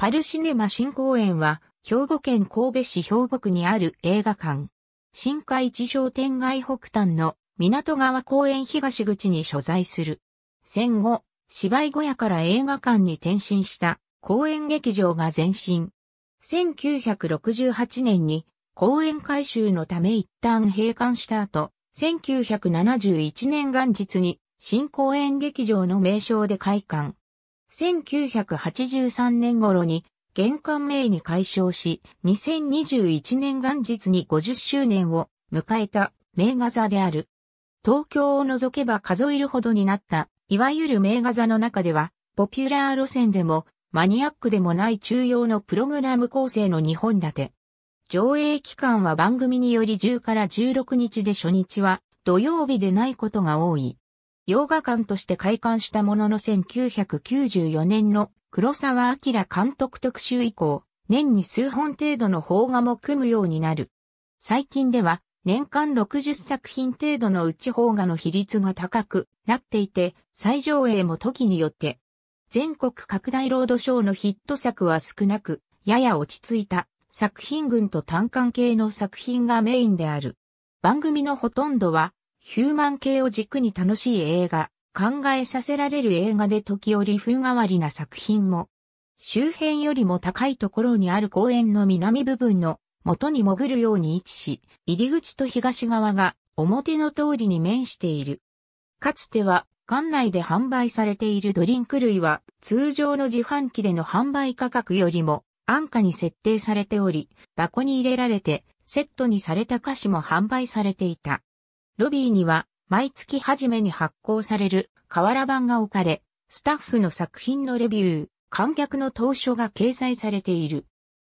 パルシネマ新公園は、兵庫県神戸市兵庫区にある映画館。新海地商店街北端の港川公園東口に所在する。戦後、芝居小屋から映画館に転身した公園劇場が前身。1968年に公園改修のため一旦閉館した後、1971年元日に新公園劇場の名称で開館。1983年頃に玄関名に解消し、2021年元日に50周年を迎えた名画座である。東京を除けば数えるほどになった、いわゆる名画座の中では、ポピュラー路線でもマニアックでもない中央のプログラム構成の2本立て。上映期間は番組により10から16日で初日は土曜日でないことが多い。洋画館として開館したものの1994年の黒沢明監督特集以降、年に数本程度の邦画も組むようになる。最近では、年間60作品程度のうち邦画の比率が高くなっていて、最上映も時によって、全国拡大ロードショーのヒット作は少なく、やや落ち着いた作品群と単館系の作品がメインである。番組のほとんどはヒューマン系を軸に楽しい映画、考えさせられる映画で時折風変わりな作品も、周辺よりも高いところにある公園の南部分の元に潜るように位置し、入り口と東側が表の通りに面している。かつては、館内で販売されているドリンク類は、通常の自販機での販売価格よりも安価に設定されており、箱に入れられてセットにされた菓子も販売されていた。ロビーには毎月初めに発行される瓦版が置かれ、スタッフの作品のレビュー、観客の投書が掲載されている。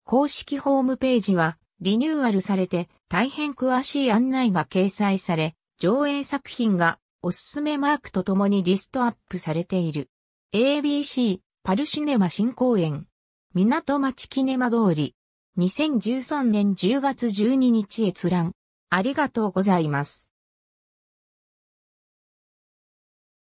公式ホームページはリニューアルされて大変詳しい案内が掲載され、上映作品がおすすめマークとともにリストアップされている。ABC パルシネマ新公演港町キネマ通り2013年10月12日閲覧ありがとうございます。